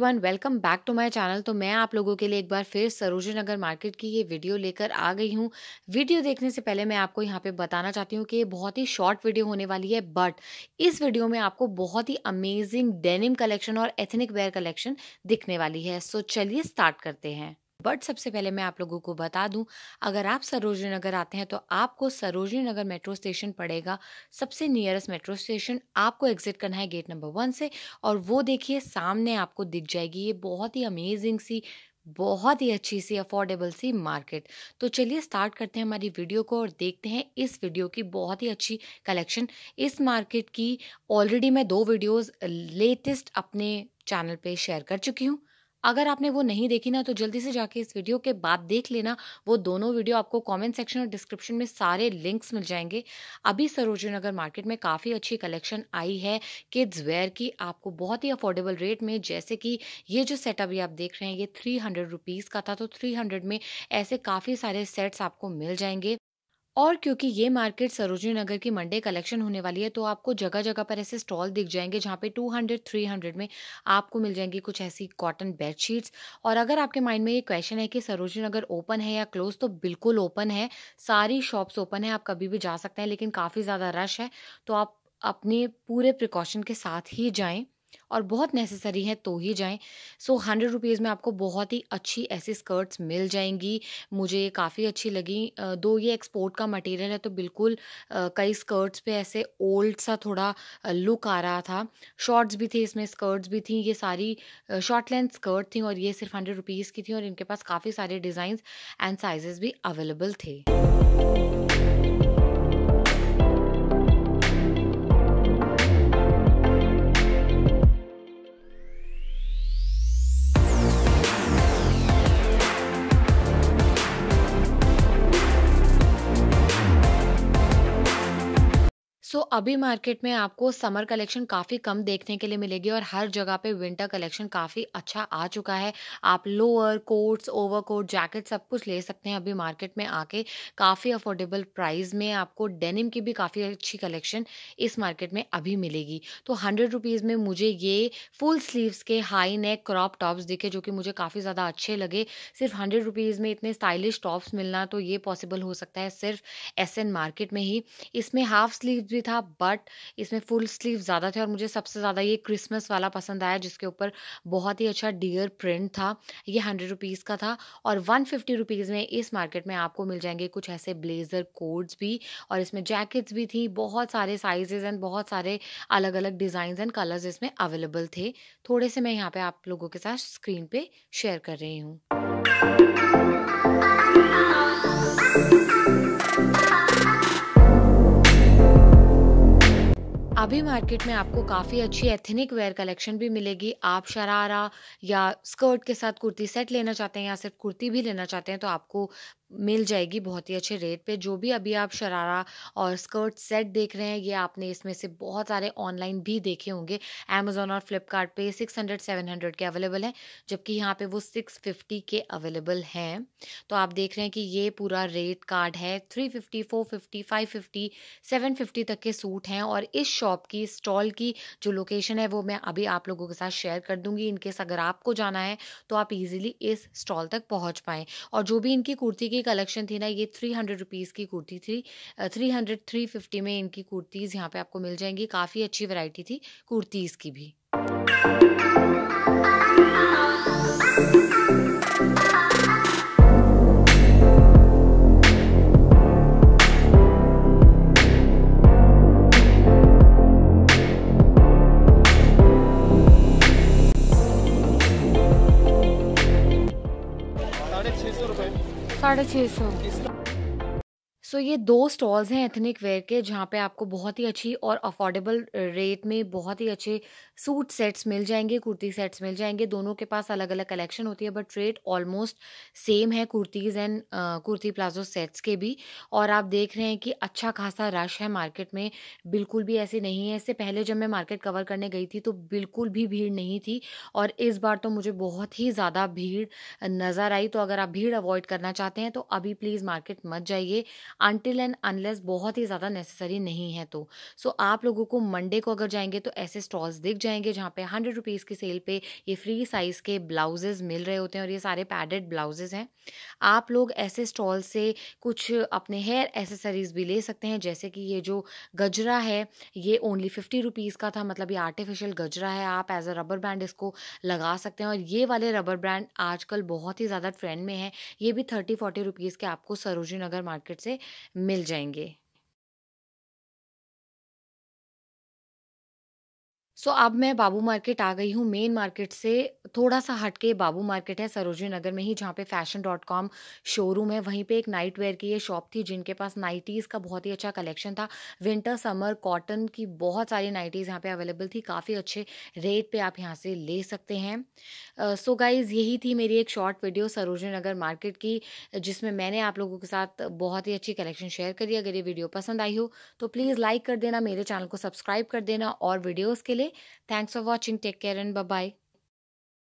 One welcome back to my channel तो मैं आप लोगों के लिए एक बार फिर सरोजी नगर मार्केट की ये वीडियो लेकर आ गई हूँ वीडियो देखने से पहले मैं आपको यहाँ पे बताना चाहती हूँ कि ये बहुत ही शॉर्ट वीडियो होने वाली है बट इस वीडियो में आपको बहुत ही अमेजिंग डेनिम कलेक्शन और एथनिक वेयर कलेक्शन दिखने वाली है सो चलिए स्टार्ट करते हैं बट सबसे पहले मैं आप लोगों को बता दूं अगर आप सरोजनी नगर आते हैं तो आपको सरोजनी नगर मेट्रो स्टेशन पड़ेगा सबसे नियरेस्ट मेट्रो स्टेशन आपको एग्जिट करना है गेट नंबर वन से और वो देखिए सामने आपको दिख जाएगी ये बहुत ही अमेजिंग सी बहुत ही अच्छी सी अफोर्डेबल सी मार्केट तो चलिए स्टार्ट करते हैं हमारी वीडियो को और देखते हैं इस वीडियो की बहुत ही अच्छी कलेक्शन इस मार्केट की ऑलरेडी मैं दो वीडियोस लेटेस्ट अपने चैनल पे शेयर कर चुकी हूँ अगर आपने वो नहीं देखी ना तो जल्दी से जाके इस वीडियो के बाद देख लेना वो दोनों वीडियो आपको कमेंट सेक्शन और डिस्क्रिप्शन में सारे लिंक्स मिल जाएंगे अभी सरोजनी नगर मार्केट में काफ़ी अच्छी कलेक्शन आई है किड्स वेयर की आपको बहुत ही अफोर्डेबल रेट में जैसे कि ये जो सेट अभी आप देख रहे हैं ये थ्री हंड्रेड रुपीज़ का था तो थ्री हंड्रेड में ऐसे काफ़ी सारे सेट्स आपको मिल जाएंगे और क्योंकि ये मार्केट सरोजनी नगर की मंडे कलेक्शन होने वाली है तो आपको जगह जगह पर ऐसे स्टॉल दिख जाएंगे जहाँ पे 200 300 में आपको मिल जाएंगी कुछ ऐसी कॉटन बेडशीट्स और अगर आपके माइंड में ये क्वेश्चन है कि सरोजनी नगर ओपन है या क्लोज तो बिल्कुल ओपन है सारी शॉप्स ओपन है आप कभी भी जा सकते हैं लेकिन काफ़ी ज़्यादा रश है तो आप अपने पूरे प्रिकॉशन के साथ ही जाएं और बहुत नेसेसरी है तो ही जाएं सो हंड्रेड रुपीज़ में आपको बहुत ही अच्छी ऐसी स्कर्ट्स मिल जाएंगी मुझे ये काफ़ी अच्छी लगी दो ये एक्सपोर्ट का मटेरियल है तो बिल्कुल कई स्कर्ट्स पे ऐसे ओल्ड सा थोड़ा लुक आ रहा था शॉर्ट्स भी थे इसमें स्कर्ट्स भी थी ये सारी शॉर्ट लेंथ स्कर्ट थी और ये सिर्फ हंड्रेड रुपीज़ की थी और इनके पास काफ़ी सारे डिज़ाइंस एंड साइजेस भी अवेलेबल थे अभी मार्केट में आपको समर कलेक्शन काफ़ी कम देखने के लिए मिलेगी और हर जगह पे विंटर कलेक्शन काफ़ी अच्छा आ चुका है आप lower coats over coat jacket सब कुछ ले सकते हैं अभी मार्केट में आके काफ़ी अफोर्डेबल प्राइस में आपको डेनिम की भी काफ़ी अच्छी कलेक्शन इस मार्केट में अभी मिलेगी तो हंड्रेड रुपीज़ में मुझे ये फुल स्लीव्स के हाई नेक क्रॉप टॉप्स दिखे जो कि मुझे काफ़ी ज़्यादा अच्छे लगे सिर्फ हंड्रेड रुपीज़ में इतने स्टाइलिश टॉप्स मिलना तो ये पॉसिबल हो सकता है सिर्फ एस मार्केट में ही इसमें हाफ स्लीव भी था था बट इसमें फुल स्लीव ज़्यादा थे और मुझे सबसे ज़्यादा ये क्रिसमस वाला पसंद आया जिसके ऊपर बहुत ही अच्छा डियर प्रिंट था ये हंड्रेड रुपीज़ का था और वन फिफ्टी रुपीज़ में इस मार्केट में आपको मिल जाएंगे कुछ ऐसे ब्लेज़र कोड्स भी और इसमें जैकेट्स भी थी बहुत सारे साइजेज एंड बहुत सारे अलग अलग डिज़ाइन एंड कलर्स इसमें अवेलेबल थे थोड़े से मैं यहाँ पे आप लोगों के साथ स्क्रीन पे शेयर कर रही हूँ अभी मार्केट में आपको काफ़ी अच्छी एथनिक वेयर कलेक्शन भी मिलेगी आप शरारा या स्कर्ट के साथ कुर्ती सेट लेना चाहते हैं या सिर्फ कुर्ती भी लेना चाहते हैं तो आपको मिल जाएगी बहुत ही अच्छे रेट पे जो भी अभी आप शरारा और स्कर्ट सेट देख रहे हैं ये आपने इसमें से बहुत सारे ऑनलाइन भी देखे होंगे अमेजोन और फ्लिपकार्ट पे सिक्स हंड्रेड सेवन हंड्रेड के अवेलेबल हैं जबकि यहाँ पे वो सिक्स फिफ्टी के अवेलेबल हैं तो आप देख रहे हैं कि ये पूरा रेट कार्ड है three fifty four fifty five fifty seven fifty तक के सूट हैं और इस शॉप की स्टॉल की जो लोकेशन है वो मैं अभी आप लोगों के साथ शेयर कर दूंगी इनकेस अगर आपको जाना है तो आप ईजिली इस स्टॉल तक पहुँच पाएँ और जो भी इनकी कुर्ती की कलेक्शन थी ना ये थ्री हंड्रेड रुपीज़ की कुर्ती थी थ्री हंड्रेड थ्री फिफ्टी में इनकी कुर्तीज़ यहाँ पे आपको मिल जाएंगी काफ़ी अच्छी वैरायटी थी कुर्तीज़ की भी tardatıyorsun. सो so, ये दो स्टॉल्स हैं एथनिक वेयर के जहाँ पे आपको बहुत ही अच्छी और अफोर्डेबल रेट में बहुत ही अच्छे सूट सेट्स मिल जाएंगे कुर्ती सेट्स मिल जाएंगे दोनों के पास अलग अलग कलेक्शन होती है बट रेट ऑलमोस्ट सेम है kurtis and kurti palazzo sets के भी और आप देख रहे हैं कि अच्छा खासा रश है मार्केट में बिल्कुल भी ऐसे नहीं है इससे पहले जब मैं मार्केट कवर करने गई थी तो बिल्कुल भी भीड़ नहीं थी और इस बार तो मुझे बहुत ही ज़्यादा भीड़ नज़र आई तो अगर आप भीड़ अवॉइड करना चाहते हैं तो अभी प्लीज़ मार्केट मत जाइए अनटिल एंड अनलेस बहुत ही ज़्यादा नेसेसरी नहीं है तो सो so, आप लोगों को मंडे को अगर जाएंगे तो ऐसे स्टॉल्स दिख जाएंगे जहाँ पे हंड्रेड रुपीज़ की सेल पे ये फ्री साइज़ के ब्लाउजेज मिल रहे होते हैं और ये सारे पैडेड ब्लाउजेज हैं आप लोग ऐसे स्टॉल से कुछ अपने हेयर एसेसरीज भी ले सकते हैं जैसे कि ये जो गजरा है ये ओनली फिफ्टी रुपीज़ का था मतलब ये आर्टिफिशियल गजरा है आप एज अ रबर बैंड इसको लगा सकते हैं और ये वाले रबर ब्रांड आजकल बहुत ही ज़्यादा ट्रेंड में है ये भी थर्टी फोर्टी रुपीज़ के आपको सरोजी नगर मार्केट से मिल जाएंगे सो so, अब मैं बाबू मार्केट आ गई हूँ मेन मार्केट से थोड़ा सा हट के बाबू मार्केट है सरोजी नगर में ही जहाँ पे फैशन डॉट कॉम शोरूम है वहीं पे एक नाइट वेयर की ये शॉप थी जिनके पास नाइटीज़ का बहुत ही अच्छा कलेक्शन था विंटर समर कॉटन की बहुत सारी नाइटीज़ यहाँ पे अवेलेबल थी काफ़ी अच्छे रेट पे आप यहाँ से ले सकते हैं सो uh, गाइज़ so यही थी मेरी एक short video Sarojini Nagar market की जिसमें मैंने आप लोगों के साथ बहुत ही अच्छी कलेक्शन शेयर करी अगर ये वीडियो पसंद आई हो तो प्लीज़ लाइक कर देना मेरे चैनल को सब्सक्राइब कर देना और वीडियोज़ के लिए Thanks for watching. Take care and bye bye.